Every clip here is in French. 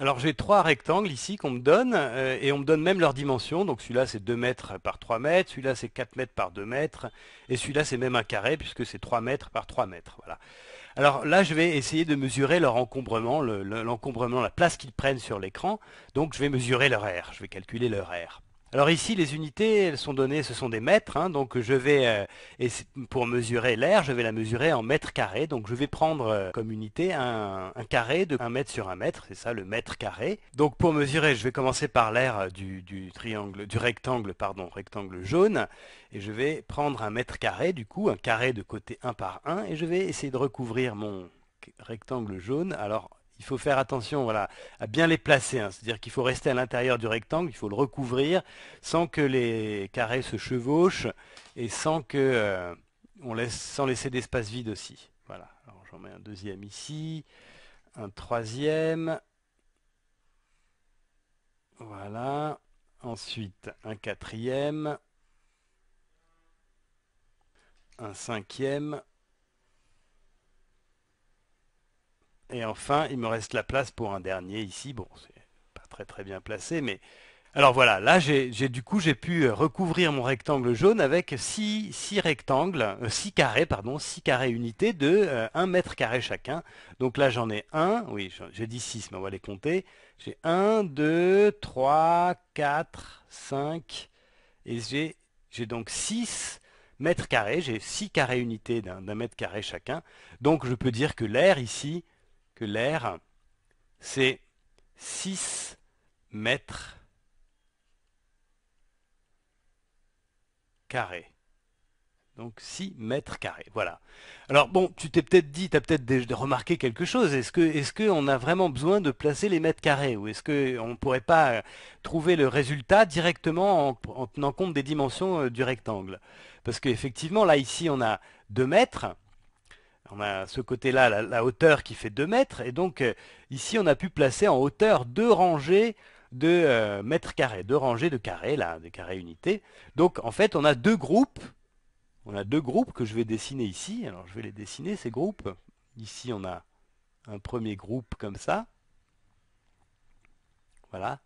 Alors j'ai trois rectangles ici qu'on me donne, euh, et on me donne même leur dimension, Donc celui-là c'est 2 mètres par 3 mètres, celui-là c'est 4 mètres par 2 mètres, et celui-là c'est même un carré puisque c'est 3 mètres par 3 mètres. Voilà. Alors là je vais essayer de mesurer leur encombrement, l'encombrement, la place qu'ils prennent sur l'écran. Donc je vais mesurer leur aire, je vais calculer leur aire. Alors ici, les unités, elles sont données, ce sont des mètres, hein, donc je vais, et euh, pour mesurer l'air, je vais la mesurer en mètres carrés, donc je vais prendre euh, comme unité un, carré de 1 mètre sur 1 mètre, c'est ça le mètre carré. Donc pour mesurer, je vais commencer par l'air euh, du, triangle, du rectangle, pardon, rectangle jaune, et je vais prendre un mètre carré, du coup, un carré de côté 1 par 1, et je vais essayer de recouvrir mon rectangle jaune, alors il faut faire attention voilà, à bien les placer. Hein. C'est-à-dire qu'il faut rester à l'intérieur du rectangle, il faut le recouvrir sans que les carrés se chevauchent et sans, que, euh, on laisse, sans laisser d'espace vide aussi. Voilà. j'en mets un deuxième ici, un troisième. Voilà. Ensuite, un quatrième. Un cinquième. Et enfin, il me reste la place pour un dernier ici. Bon, c'est pas très très bien placé, mais... Alors voilà, là, j'ai du coup, j'ai pu euh, recouvrir mon rectangle jaune avec 6, rectangles, euh, carrés, pardon, carrés unités de 1 euh, mètre carré chacun. Donc là, j'en ai 1, oui, j'ai dit 6, mais on va les compter. J'ai 1, 2, 3, 4, 5, et j'ai donc 6 mètres carrés, j'ai 6 carrés unités d'un mètre carré chacun. Donc je peux dire que l'air ici, l'air, c'est 6 mètres carrés. Donc 6 mètres carrés, voilà. Alors bon, tu t'es peut-être dit, tu as peut-être remarqué quelque chose. Est-ce que, est-ce qu'on a vraiment besoin de placer les mètres carrés ou est-ce qu'on ne pourrait pas euh, trouver le résultat directement en, en tenant compte des dimensions euh, du rectangle Parce qu'effectivement, là ici, on a 2 mètres, on a ce côté-là, la, hauteur qui fait 2 mètres, et donc euh, ici on a pu placer en hauteur deux rangées de euh, mètres carrés, deux rangées de carrés, là, des carrés unités. Donc en fait on a deux groupes, on a deux groupes que je vais dessiner ici, alors je vais les dessiner ces groupes. Ici on a un premier groupe comme ça, voilà.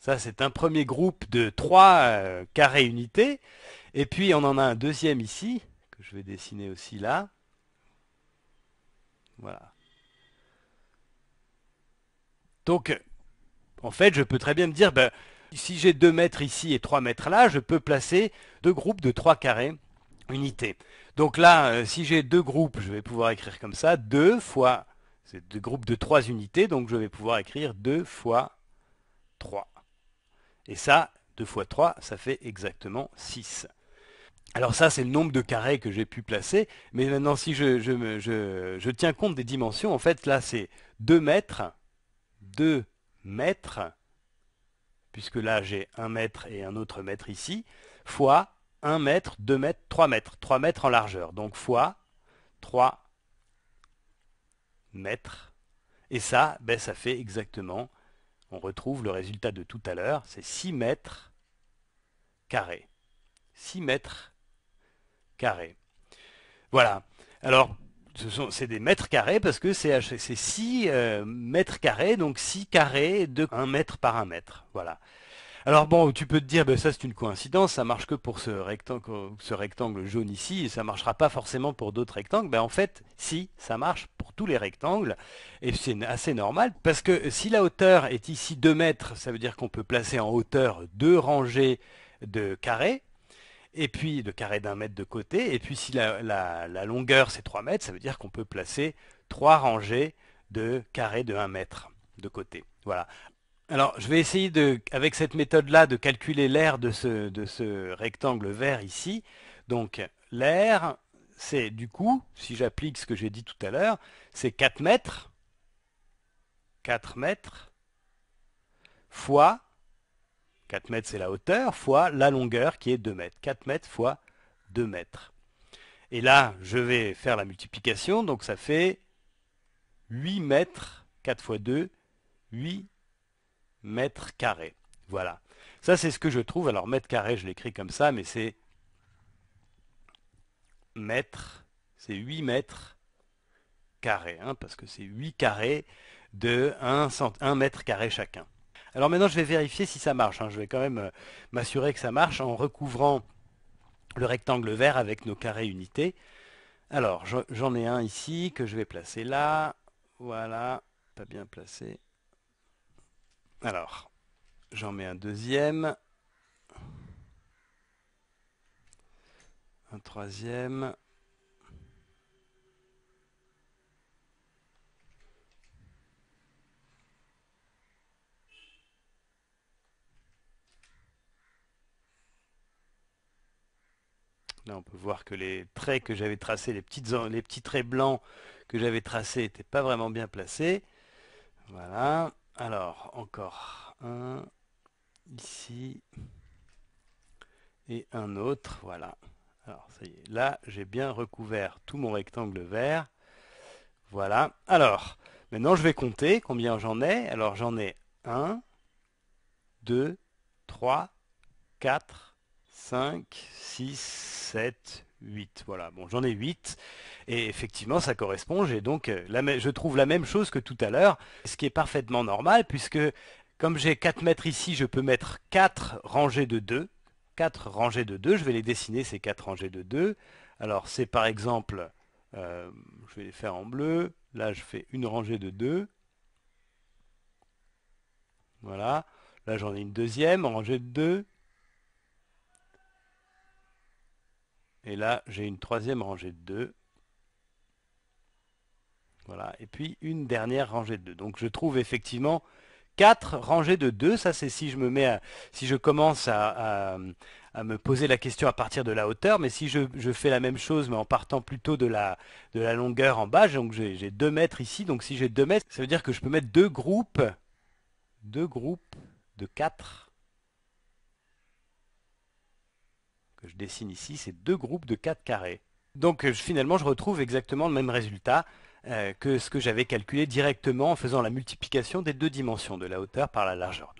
Ça c'est un premier groupe de trois euh, carrés unités, et puis on en a un deuxième ici, que je vais dessiner aussi là, voilà. Donc, euh, en fait, je peux très bien me dire, ben, si j'ai 2 mètres ici et 3 mètres là, je peux placer deux groupes de 3 carrés unités. Donc là, euh, si j'ai deux groupes, je vais pouvoir écrire comme ça, 2 fois, c'est deux groupes de 3 unités, donc je vais pouvoir écrire 2 fois 3. Et ça, 2 fois 3, ça fait exactement 6. Alors ça, c'est le nombre de carrés que j'ai pu placer. Mais maintenant, si je, je, je, tiens compte des dimensions, en fait, là, c'est 2 mètres, 2 mètres, puisque là, j'ai 1 mètre et un autre mètre ici, fois 1 mètre, 2 mètres, 3 mètres, 3 mètres en largeur. Donc, fois 3 mètres. Et ça, ben, ça fait exactement, on retrouve le résultat de tout à l'heure, c'est 6 mètres carrés. 6 mètres carrés. Voilà. Alors, ce sont c'est des mètres carrés parce que c'est 6 euh, mètres carrés, donc 6 carrés de 1 mètre par 1 mètre. Voilà. Alors bon, tu peux te dire, ben, ça c'est une coïncidence, ça marche que pour ce rectangle, ce rectangle jaune ici, et ça ne marchera pas forcément pour d'autres rectangles. Ben en fait, si, ça marche pour tous les rectangles, et c'est assez normal, parce que si la hauteur est ici 2 mètres, ça veut dire qu'on peut placer en hauteur deux rangées de carrés, et puis de carré d'un mètre de côté, et puis si la, longueur c'est 3 mètres, ça veut dire qu'on peut placer 3 rangées de carrés de 1 mètre de côté. Voilà. Alors je vais essayer de, avec cette méthode-là de calculer l'air de ce, de ce rectangle vert ici. Donc l'air, c'est du coup, si j'applique ce que j'ai dit tout à l'heure, c'est 4 mètres, 4 mètres, fois 4 mètres, c'est la hauteur, fois la longueur qui est 2 mètres. 4 mètres fois 2 mètres. Et là, je vais faire la multiplication, donc ça fait 8 mètres, 4 fois 2, 8 mètres carrés. Voilà. Ça, c'est ce que je trouve. Alors, mètre carré, je l'écris comme ça, mais c'est mètres, c'est 8 mètres carrés, hein, parce que c'est 8 carrés de 1, 1 mètre carré chacun. Alors maintenant, je vais vérifier si ça marche. Hein. Je vais quand même euh, m'assurer que ça marche en recouvrant le rectangle vert avec nos carrés unités. Alors, j'en ai un ici que je vais placer là. Voilà, pas bien placé. Alors, j'en mets un deuxième. Un troisième. on peut voir que les traits que j'avais tracés, les, petits traits blancs que j'avais tracés n'étaient pas vraiment bien placés. Voilà. Alors, encore un ici et un autre. Voilà. Alors, ça y est. Là, j'ai bien recouvert tout mon rectangle vert. Voilà. Alors, maintenant, je vais compter combien j'en ai. Alors, j'en ai un, deux, trois, quatre. 5, 6, 7, 8. Voilà, bon, j'en ai 8. Et effectivement, ça correspond. J'ai donc euh, je trouve la même chose que tout à l'heure, ce qui est parfaitement normal, puisque comme j'ai 4 mètres ici, je peux mettre 4 rangées de 2. 4 rangées de 2, je vais les dessiner, ces 4 rangées de 2. Alors, c'est par exemple, euh, je vais les faire en bleu. Là, je fais une rangée de 2. Voilà. Là, j'en ai une deuxième, rangée de 2. Et là, j'ai une troisième rangée de 2. Voilà. Et puis une dernière rangée de 2. Donc je trouve effectivement 4 rangées de 2. Ça, c'est si je me mets à, si je commence à, me poser la question à partir de la hauteur. Mais si je, fais la même chose, mais en partant plutôt de la, de la longueur en bas, donc j'ai 2 mètres ici. Donc si j'ai 2 mètres, ça veut dire que je peux mettre deux groupes, deux groupes de 4 que je dessine ici, c'est deux groupes de 4 carrés. Donc euh, finalement, je retrouve exactement le même résultat euh, que ce que j'avais calculé directement en faisant la multiplication des deux dimensions, de la hauteur par la largeur,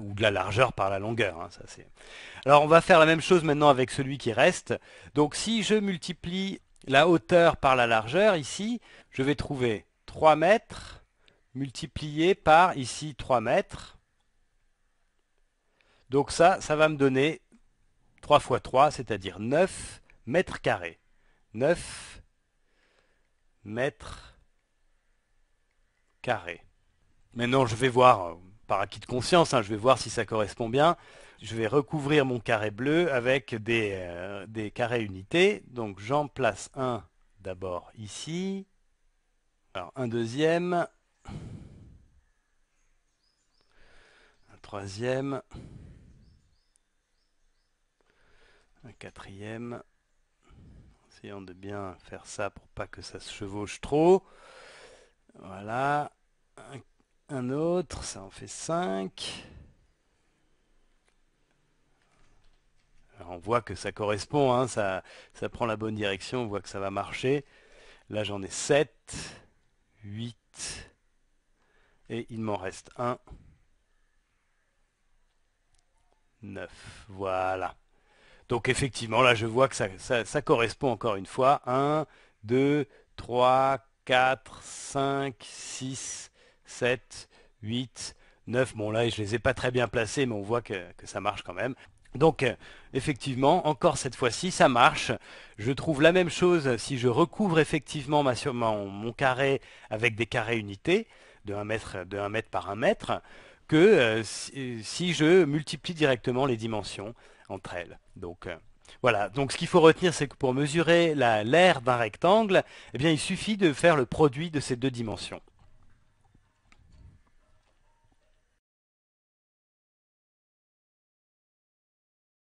ou de la largeur par la longueur. Hein, Alors on va faire la même chose maintenant avec celui qui reste. Donc si je multiplie la hauteur par la largeur, ici, je vais trouver 3 mètres multiplié par, ici, 3 mètres. Donc ça, ça va me donner 3 fois 3, c'est-à-dire 9 mètres carrés. 9 mètres carrés. Maintenant, je vais voir, euh, par acquis de conscience, hein, je vais voir si ça correspond bien. Je vais recouvrir mon carré bleu avec des, euh, des carrés unités. Donc j'en place un d'abord ici. Alors un deuxième. Un troisième un quatrième, essayant de bien faire ça pour pas que ça se chevauche trop. Voilà, un, autre, ça en fait 5. on voit que ça correspond, hein, ça, ça prend la bonne direction, on voit que ça va marcher. Là j'en ai 7, 8, et il m'en reste 1. 9, voilà. Donc effectivement, là, je vois que ça, correspond encore une fois. 1, 2, 3, 4, 5, 6, 7, 8, 9. Bon, là, je ne les ai pas très bien placés, mais on voit que, ça marche quand même. Donc, effectivement, encore cette fois-ci, ça marche. Je trouve la même chose si je recouvre effectivement mon, carré avec des carrés unités de 1 de 1 mètre par 1 mètre que euh, si, je multiplie directement les dimensions entre elles. Donc euh, voilà, donc ce qu'il faut retenir, c'est que pour mesurer l'aire d'un rectangle, eh bien, il suffit de faire le produit de ces deux dimensions.